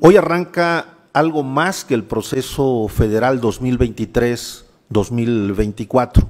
Hoy arranca algo más que el proceso federal 2023-2024.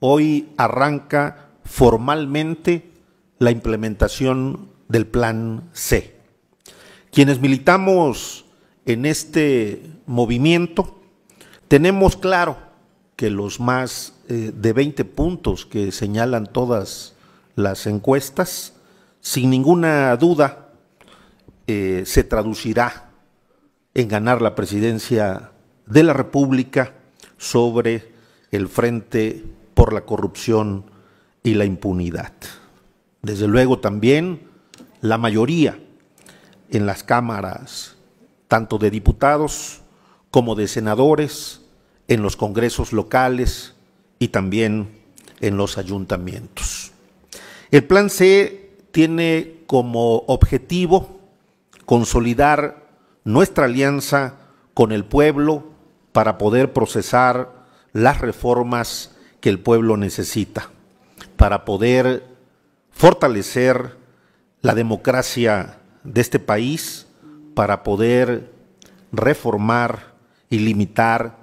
Hoy arranca formalmente la implementación del Plan C. Quienes militamos en este movimiento, tenemos claro que los más eh, de 20 puntos que señalan todas las encuestas, sin ninguna duda, eh, se traducirá en ganar la presidencia de la República sobre el frente por la corrupción y la impunidad. Desde luego también la mayoría en las cámaras, tanto de diputados como de senadores, en los congresos locales y también en los ayuntamientos. El plan C tiene como objetivo consolidar nuestra alianza con el pueblo para poder procesar las reformas que el pueblo necesita, para poder fortalecer la democracia de este país, para poder reformar y limitar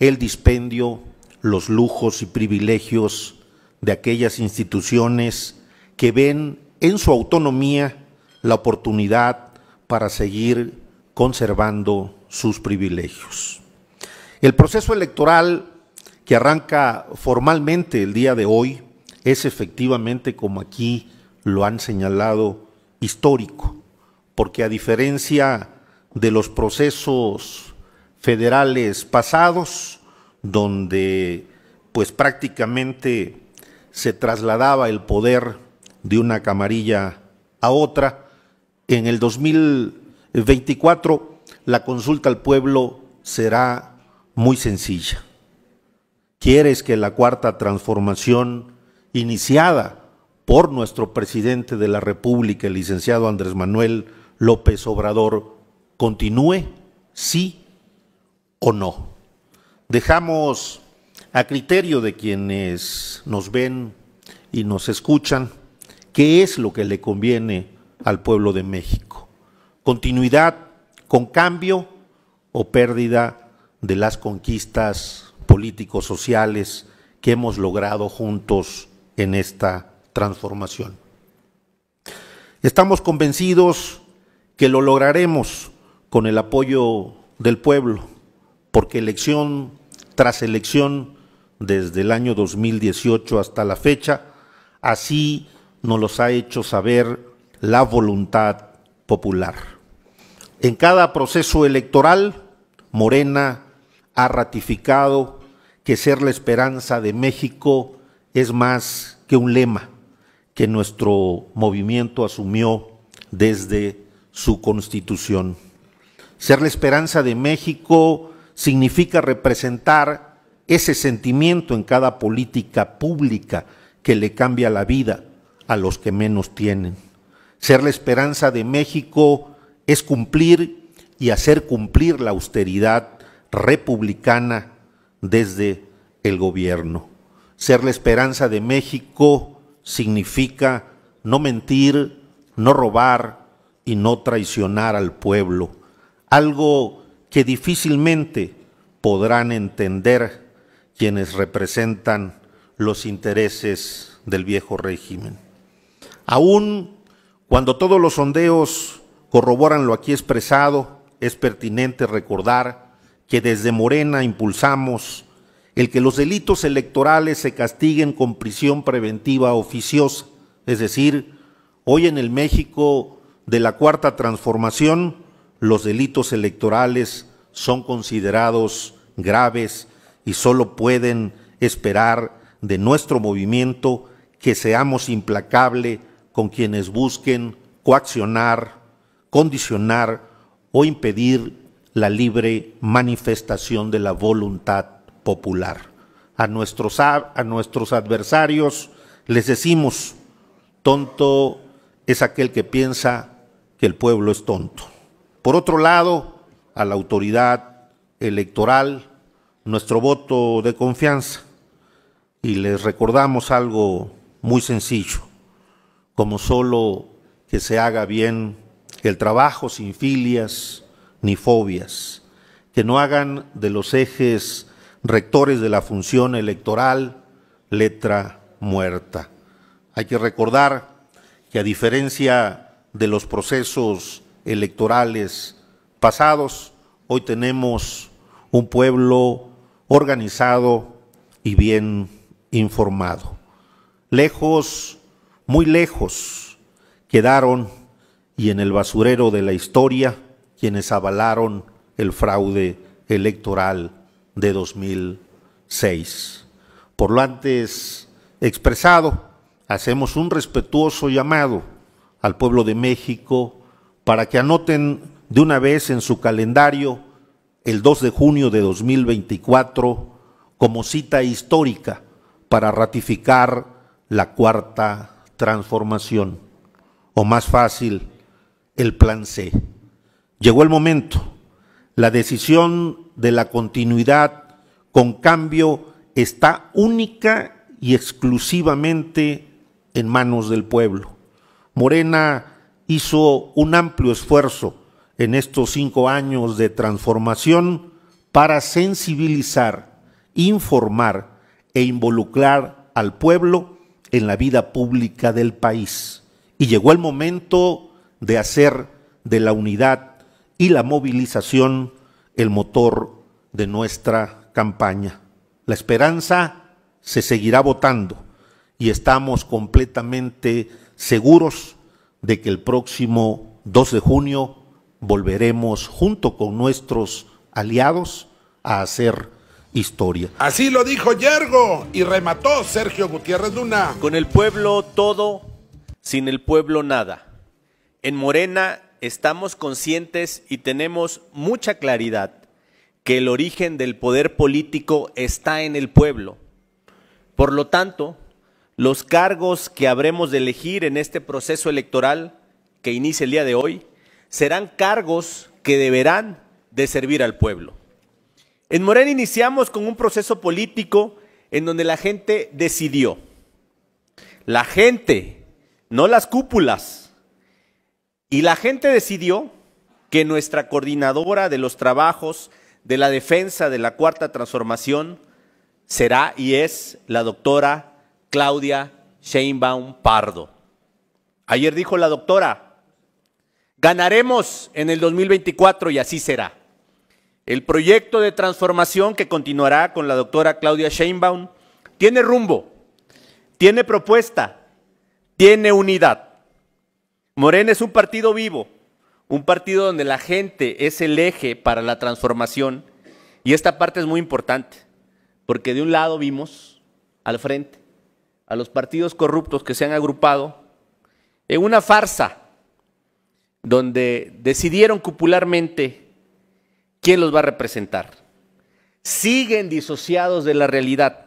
el dispendio, los lujos y privilegios de aquellas instituciones que ven en su autonomía la oportunidad para seguir conservando sus privilegios. El proceso electoral que arranca formalmente el día de hoy es efectivamente, como aquí lo han señalado, histórico, porque a diferencia de los procesos federales pasados, donde pues prácticamente se trasladaba el poder de una camarilla a otra, en el 2024 la consulta al pueblo será muy sencilla. ¿Quieres que la cuarta transformación iniciada por nuestro presidente de la República, el licenciado Andrés Manuel López Obrador, continúe? ¿Sí o no? Dejamos a criterio de quienes nos ven y nos escuchan qué es lo que le conviene al pueblo de México. Continuidad con cambio o pérdida de las conquistas políticos sociales que hemos logrado juntos en esta transformación. Estamos convencidos que lo lograremos con el apoyo del pueblo, porque elección tras elección, desde el año 2018 hasta la fecha, así nos los ha hecho saber la voluntad popular. En cada proceso electoral, Morena ha ratificado que ser la esperanza de México es más que un lema que nuestro movimiento asumió desde su constitución. Ser la esperanza de México significa representar ese sentimiento en cada política pública que le cambia la vida a los que menos tienen. Ser la esperanza de México es cumplir y hacer cumplir la austeridad republicana desde el gobierno. Ser la esperanza de México significa no mentir, no robar y no traicionar al pueblo, algo que difícilmente podrán entender quienes representan los intereses del viejo régimen. Aún cuando todos los sondeos corroboran lo aquí expresado, es pertinente recordar que desde Morena impulsamos el que los delitos electorales se castiguen con prisión preventiva oficiosa, es decir, hoy en el México de la Cuarta Transformación, los delitos electorales son considerados graves y solo pueden esperar de nuestro movimiento que seamos implacables, con quienes busquen coaccionar, condicionar o impedir la libre manifestación de la voluntad popular. A nuestros, a nuestros adversarios les decimos, tonto es aquel que piensa que el pueblo es tonto. Por otro lado, a la autoridad electoral, nuestro voto de confianza. Y les recordamos algo muy sencillo como solo que se haga bien el trabajo sin filias ni fobias, que no hagan de los ejes rectores de la función electoral letra muerta. Hay que recordar que a diferencia de los procesos electorales pasados, hoy tenemos un pueblo organizado y bien informado. Lejos muy lejos quedaron y en el basurero de la historia quienes avalaron el fraude electoral de 2006. Por lo antes expresado, hacemos un respetuoso llamado al pueblo de México para que anoten de una vez en su calendario el 2 de junio de 2024 como cita histórica para ratificar la cuarta transformación, o más fácil, el plan C. Llegó el momento, la decisión de la continuidad con cambio está única y exclusivamente en manos del pueblo. Morena hizo un amplio esfuerzo en estos cinco años de transformación para sensibilizar, informar e involucrar al pueblo en la vida pública del país. Y llegó el momento de hacer de la unidad y la movilización el motor de nuestra campaña. La esperanza se seguirá votando y estamos completamente seguros de que el próximo 2 de junio volveremos junto con nuestros aliados a hacer historia. Así lo dijo Yergo y remató Sergio Gutiérrez Luna. Con el pueblo todo, sin el pueblo nada. En Morena estamos conscientes y tenemos mucha claridad que el origen del poder político está en el pueblo. Por lo tanto, los cargos que habremos de elegir en este proceso electoral que inicia el día de hoy serán cargos que deberán de servir al pueblo. En Morena iniciamos con un proceso político en donde la gente decidió. La gente, no las cúpulas. Y la gente decidió que nuestra coordinadora de los trabajos de la defensa de la cuarta transformación será y es la doctora Claudia Sheinbaum Pardo. Ayer dijo la doctora, ganaremos en el 2024 y así será. El proyecto de transformación que continuará con la doctora Claudia Sheinbaum tiene rumbo, tiene propuesta, tiene unidad. Morena es un partido vivo, un partido donde la gente es el eje para la transformación. Y esta parte es muy importante, porque de un lado vimos al frente a los partidos corruptos que se han agrupado en una farsa donde decidieron cupularmente ¿quién los va a representar? Siguen disociados de la realidad.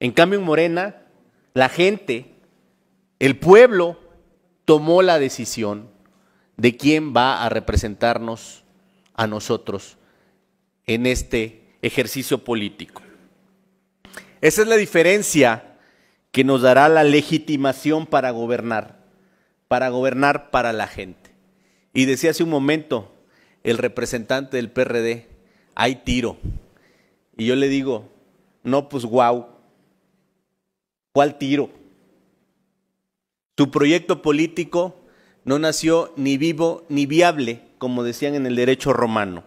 En cambio, en Morena, la gente, el pueblo, tomó la decisión de quién va a representarnos a nosotros en este ejercicio político. Esa es la diferencia que nos dará la legitimación para gobernar, para gobernar para la gente. Y decía hace un momento, el representante del PRD, hay tiro. Y yo le digo, no, pues guau, ¿cuál tiro? Tu proyecto político no nació ni vivo ni viable, como decían en el derecho romano.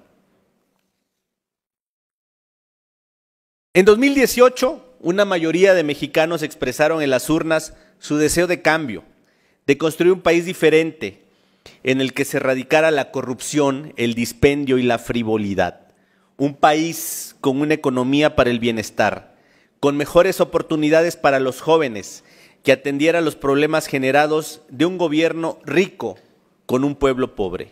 En 2018, una mayoría de mexicanos expresaron en las urnas su deseo de cambio, de construir un país diferente, en el que se erradicara la corrupción, el dispendio y la frivolidad. Un país con una economía para el bienestar, con mejores oportunidades para los jóvenes, que atendiera los problemas generados de un gobierno rico con un pueblo pobre.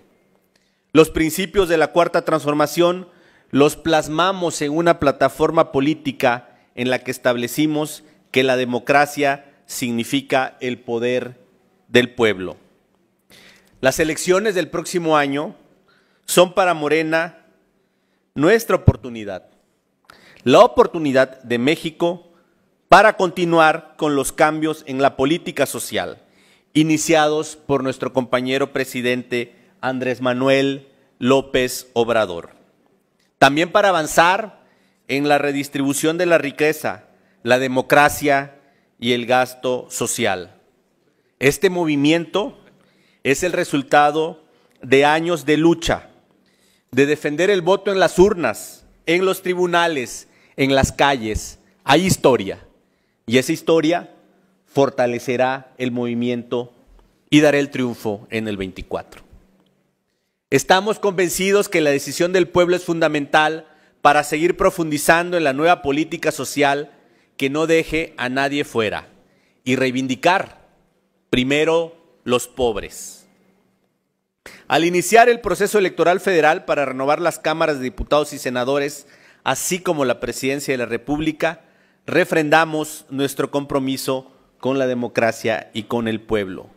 Los principios de la Cuarta Transformación los plasmamos en una plataforma política en la que establecimos que la democracia significa el poder del pueblo. Las elecciones del próximo año son para Morena nuestra oportunidad, la oportunidad de México para continuar con los cambios en la política social, iniciados por nuestro compañero presidente Andrés Manuel López Obrador. También para avanzar en la redistribución de la riqueza, la democracia y el gasto social. Este movimiento es el resultado de años de lucha, de defender el voto en las urnas, en los tribunales, en las calles. Hay historia y esa historia fortalecerá el movimiento y dará el triunfo en el 24. Estamos convencidos que la decisión del pueblo es fundamental para seguir profundizando en la nueva política social que no deje a nadie fuera y reivindicar primero los pobres. Al iniciar el proceso electoral federal para renovar las cámaras de diputados y senadores, así como la presidencia de la República, refrendamos nuestro compromiso con la democracia y con el pueblo.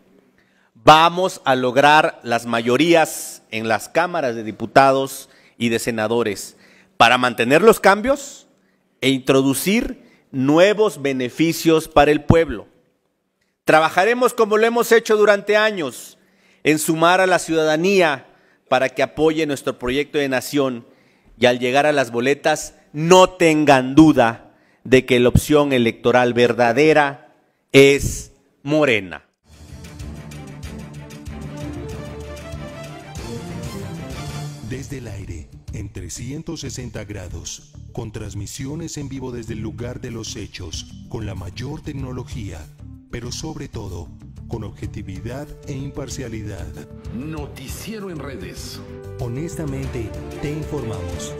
Vamos a lograr las mayorías en las cámaras de diputados y de senadores para mantener los cambios e introducir nuevos beneficios para el pueblo. Trabajaremos como lo hemos hecho durante años, en sumar a la ciudadanía para que apoye nuestro proyecto de nación y al llegar a las boletas no tengan duda de que la opción electoral verdadera es Morena. Desde el aire, en 360 grados, con transmisiones en vivo desde el lugar de los hechos, con la mayor tecnología pero sobre todo con objetividad e imparcialidad. Noticiero en redes. Honestamente, te informamos.